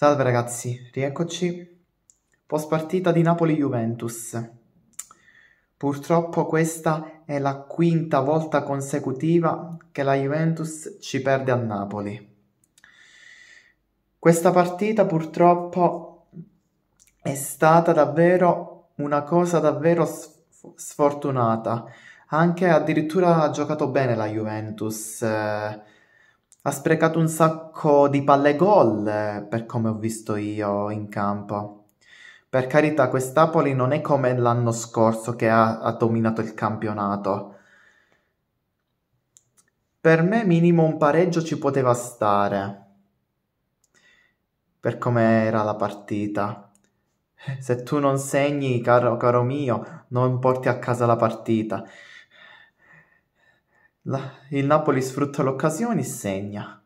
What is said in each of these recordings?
Salve ragazzi, rieccoci. Post partita di Napoli-Juventus. Purtroppo questa è la quinta volta consecutiva che la Juventus ci perde a Napoli. Questa partita purtroppo è stata davvero una cosa davvero sfortunata. Anche addirittura ha giocato bene la Juventus. Eh, ha sprecato un sacco di palle gol, eh, per come ho visto io in campo. Per carità, quest'Apoli non è come l'anno scorso che ha, ha dominato il campionato. Per me minimo un pareggio ci poteva stare. Per come era la partita. Eh, se tu non segni, caro, caro mio, non porti a casa la partita. La, il Napoli sfrutta l'occasione e segna.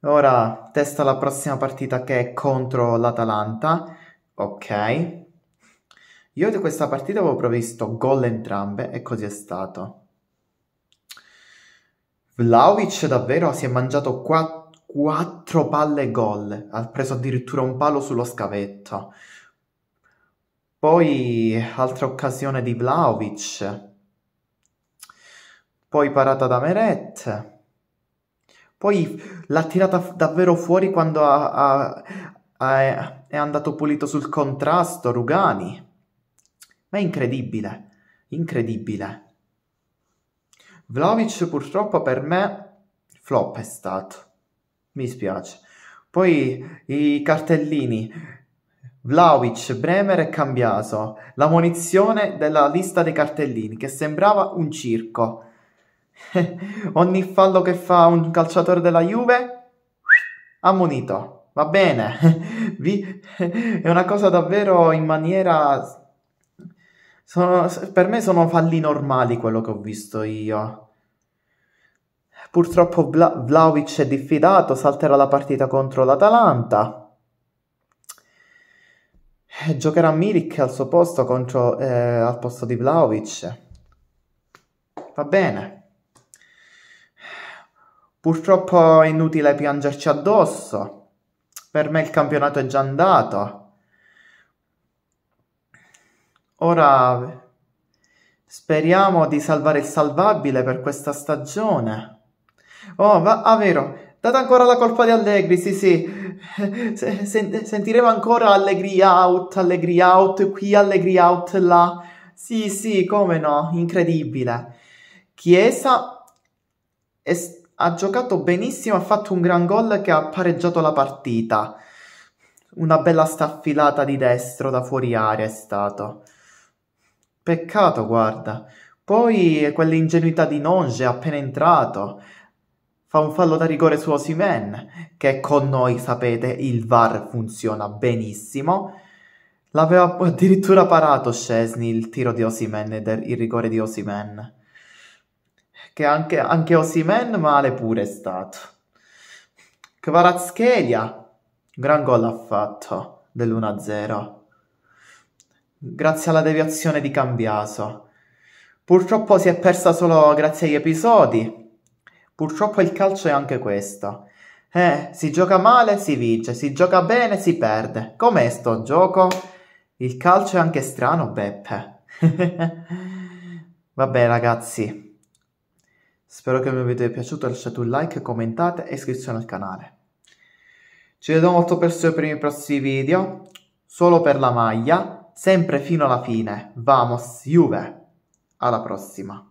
Ora testa la prossima partita che è contro l'Atalanta. Ok. Io di questa partita avevo previsto gol entrambe e così è stato. Vlaovic davvero si è mangiato 4 palle gol, ha preso addirittura un palo sullo scavetto. Poi altra occasione di Vlaovic, poi parata da Meret. Poi l'ha tirata davvero fuori quando ha, ha, ha, è andato pulito sul contrasto Rugani. Ma è incredibile, incredibile. Vlaovic purtroppo per me flop è stato. Mi spiace. Poi i cartellini Vlaovic, Bremer e Cambiaso. La munizione della lista dei cartellini che sembrava un circo. Ogni fallo che fa un calciatore della Juve, ammonito. Va bene, Vi... è una cosa davvero in maniera... Sono... per me sono falli normali quello che ho visto io. Purtroppo Bla... Vlaovic è diffidato, salterà la partita contro l'Atalanta. Eh, giocherà Milik al suo posto contro, eh, al posto di Vlaovic. Va bene. Purtroppo è inutile piangerci addosso. Per me il campionato è già andato. Ora speriamo di salvare il salvabile per questa stagione. Oh, va, ah, vero, Date ancora la colpa di Allegri, sì sì. sentiremo ancora Allegri out, Allegri out, qui Allegri out, là. Sì sì, come no, incredibile. Chiesa è ha giocato benissimo, ha fatto un gran gol che ha pareggiato la partita. Una bella staffilata di destro da fuori aria è stato. Peccato, guarda. Poi quell'ingenuità di Nonge appena entrato. Fa un fallo da rigore su Osimen, che con noi, sapete, il VAR funziona benissimo. L'aveva addirittura parato Scesni il tiro di Osimen, il rigore di Osimen che anche, anche Osimen male pure è stato. Kvaratskhelia, gran gol ha fatto dell'1-0, grazie alla deviazione di Cambiaso. Purtroppo si è persa solo grazie agli episodi. Purtroppo il calcio è anche questo. Eh, si gioca male, si vince, si gioca bene, si perde. Com'è sto gioco? Il calcio è anche strano, Beppe. Vabbè, ragazzi. Spero che il mio mi sia piaciuto, lasciate un like, commentate e iscrivetevi al canale. Ci vediamo molto presto per i prossimi video, solo per la maglia, sempre fino alla fine. Vamos Juve! Alla prossima!